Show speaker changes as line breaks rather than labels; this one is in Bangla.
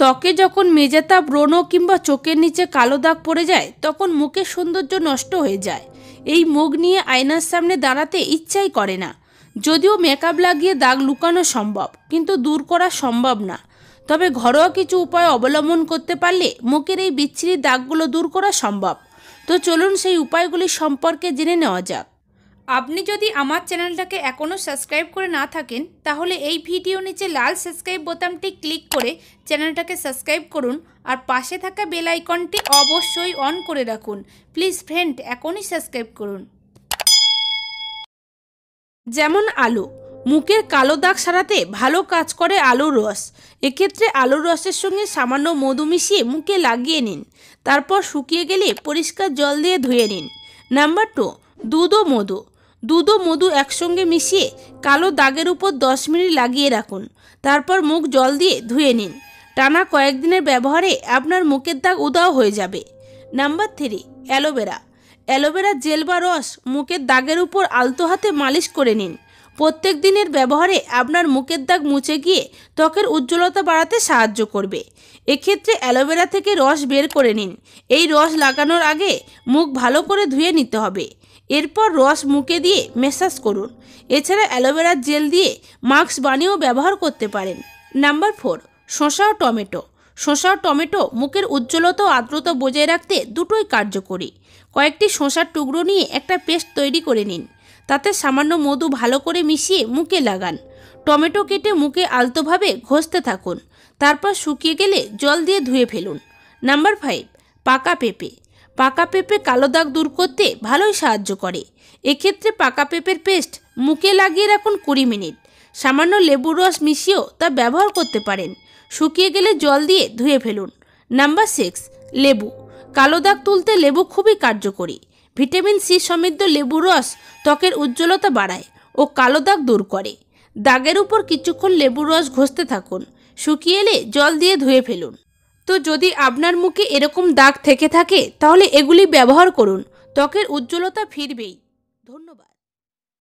ত্বকে যখন মেজাতা ব্রণ কিংবা চোখের নিচে কালো দাগ পড়ে যায় তখন মুখের সৌন্দর্য নষ্ট হয়ে যায় এই মুখ নিয়ে আয়নার সামনে দাঁড়াতে ইচ্ছাই করে না যদিও মেকআপ লাগিয়ে দাগ লুকানো সম্ভব কিন্তু দূর করা সম্ভব না তবে ঘরোয়া কিছু উপায় অবলম্বন করতে পারলে মুখের এই বিচ্ছিরি দাগগুলো দূর করা সম্ভব তো চলুন সেই উপায়গুলি সম্পর্কে জেনে নেওয়া যাক আপনি যদি আমার চ্যানেলটাকে এখনও সাবস্ক্রাইব করে না থাকেন তাহলে এই ভিডিও নিচে লাল সাবস্ক্রাইব বোতামটি ক্লিক করে চ্যানেলটাকে সাবস্ক্রাইব করুন আর পাশে থাকা বেল আইকনটি অবশ্যই অন করে রাখুন প্লিজ ফ্রেন্ড এখনই সাবস্ক্রাইব করুন যেমন আলু মুখের কালো দাগ সারাতে ভালো কাজ করে আলুর রস এক্ষেত্রে আলুর রসের সঙ্গে সামান্য মধু মিশিয়ে মুখে লাগিয়ে নিন তারপর শুকিয়ে গেলে পরিষ্কার জল দিয়ে ধুয়ে নিন নাম্বার টু দুধ ও মধু দুধ ও মধু একসঙ্গে মিশিয়ে কালো দাগের উপর দশ মিনিট লাগিয়ে রাখুন তারপর মুখ জল দিয়ে ধুয়ে নিন টানা কয়েকদিনের ব্যবহারে আপনার মুখের দাগ উদাও হয়ে যাবে number three aloe vera aloe vera gel বা রস মুখের দাগের উপর আলতো হাতে মালিশ করে নিন প্রত্যেক দিনের ব্যবহারে আপনার মুখের দাগ মুছে গিয়ে ত্বকের উজ্জ্বলতা বাড়াতে সাহায্য করবে এক্ষেত্রে অ্যালোভেরা থেকে রস বের করে নিন এই রস লাগানোর আগে মুখ ভালো করে ধুয়ে নিতে হবে এরপর রস মুখে দিয়ে মেসাজ করুন এছাড়া অ্যালোভেরার জেল দিয়ে মাস্ক বানিয়েও ব্যবহার করতে পারেন নাম্বার ফোর শসা ও টমেটো শসা ও টমেটো মুখের উজ্জ্বলতা ও আর্দ্রতা বজায় রাখতে দুটোই কার্যকরী কয়েকটি শসার টুকরো নিয়ে একটা পেস্ট তৈরি করে নিন তাতে সামান্য মধু ভালো করে মিশিয়ে মুখে লাগান টমেটো কেটে মুখে আলতোভাবে ঘষতে থাকুন তারপর শুকিয়ে গেলে জল দিয়ে ধুয়ে ফেলুন নাম্বার ফাইভ পাকা পেঁপে পাকা পেঁপে কালো দাগ দূর করতে ভালোই সাহায্য করে এক্ষেত্রে পাকা পেঁপের পেস্ট মুখে লাগিয়ে রাখুন কুড়ি মিনিট সামান্য লেবুর রস মিশিয়েও তা ব্যবহার করতে পারেন শুকিয়ে গেলে জল দিয়ে ধুয়ে ফেলুন নাম্বার সিক্স লেবু কালো দাগ তুলতে লেবু খুবই কার্যকরী ভিটামিন সি সমৃদ্ধ লেবুর রস ত্বকের উজ্জ্বলতা বাড়ায় ও কালো দাগ দূর করে দাগের উপর কিছুক্ষণ লেবুর রস ঘষতে থাকুন শুকিয়ে এলে জল দিয়ে ধুয়ে ফেলুন তো যদি আপনার মুখে এরকম দাগ থেকে থাকে তাহলে এগুলি ব্যবহার করুন ত্বকের উজ্জ্বলতা ফিরবেই ধন্যবাদ